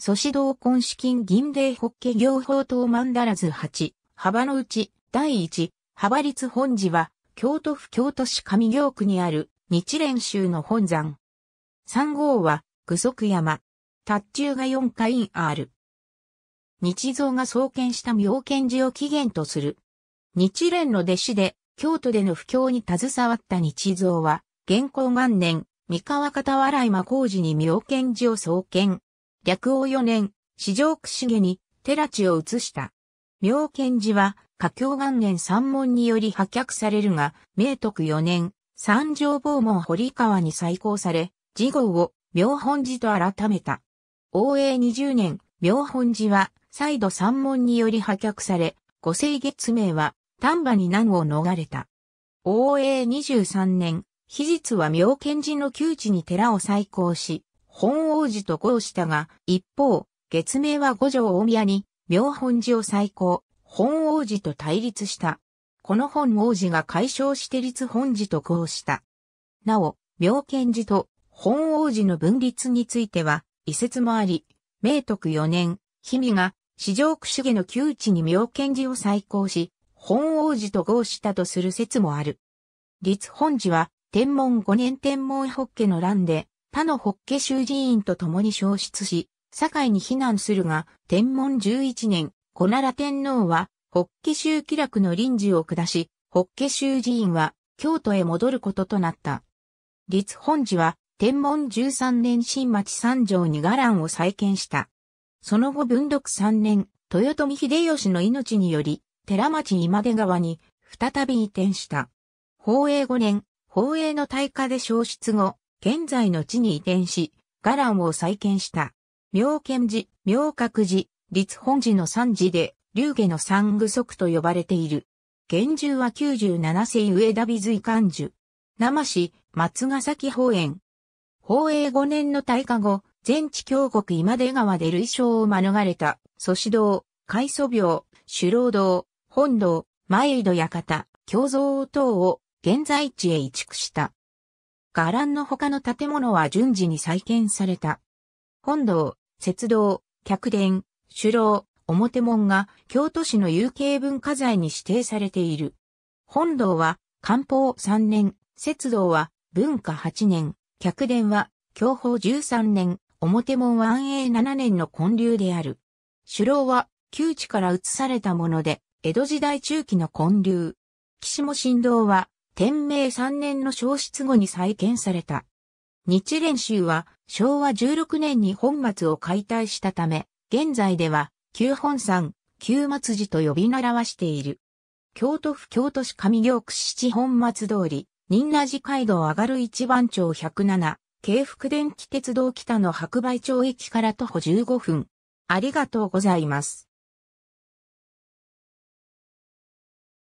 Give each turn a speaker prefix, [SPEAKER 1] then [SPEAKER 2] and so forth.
[SPEAKER 1] 祖師同根資金銀霊法華行法等曼荼らず8、幅のうち、第1、幅立本寺は、京都府京都市上京区にある、日蓮宗の本山。三号は、具足山。達中が4回ある。日蔵が創建した妙見寺を起源とする。日蓮の弟子で、京都での布教に携わった日蔵は、元光元年、三河片笑い魔工事に妙見寺を創建。略王四年、四条串毛に寺地を移した。妙見寺は、華経元年三門により破却されるが、明徳四年、三条坊門堀川に再興され、次号を妙本寺と改めた。応永二十年、妙本寺は、再度三門により破却され、五世月名は、丹波に難を逃れた。応永十三年、秘術は妙見寺の旧地に寺を再興し、本王寺と合したが、一方、月名は五条大宮に、妙本寺を再興、本王寺と対立した。この本王寺が解消して立本寺と合した。なお、妙見寺と本王寺の分立については、遺説もあり、明徳四年、日々が、四条九主家の窮地に妙見寺を再興し、本王寺と合したとする説もある。立本寺は、天文五年天文法家の乱で、他の法華宗寺院と共に消失し、堺に避難するが、天文11年、小奈良天皇は、法華宗気楽の臨時を下し、法華宗寺院は、京都へ戻ることとなった。立本寺は、天文13年新町三条に伽藍を再建した。その後文禄3年、豊臣秀吉の命により、寺町今出川に再び移転した。宝永5年、宝永の大火で消失後、現在の地に移転し、伽藍を再建した。妙見寺、妙覚寺、立本寺の三寺で、龍下の三具足と呼ばれている。現住は97世上田美髄館樹。生市、松ヶ崎法園。宝永5年の大火後、全地峡谷今出川で類称を免れた、祖師堂、海祖廟、首老堂、本堂、前井戸館、京蔵等を現在地へ移築した。伽藍の他の建物は順次に再建された。本堂、雪道、客殿、首楼、表門が京都市の有形文化財に指定されている。本堂は漢方3年、雪道は文化8年、客殿は享保13年、表門は安永7年の建立である。首楼は旧地から移されたもので、江戸時代中期の建立。岸も神道は天明3年の消失後に再建された。日蓮宗は昭和16年に本末を解体したため、現在では旧本山、旧末寺と呼び習わしている。京都府京都市上京区七本松通り、仁和寺街道上がる一番町107、京福電気鉄道北の白梅町駅から徒歩15分。ありがとうございます。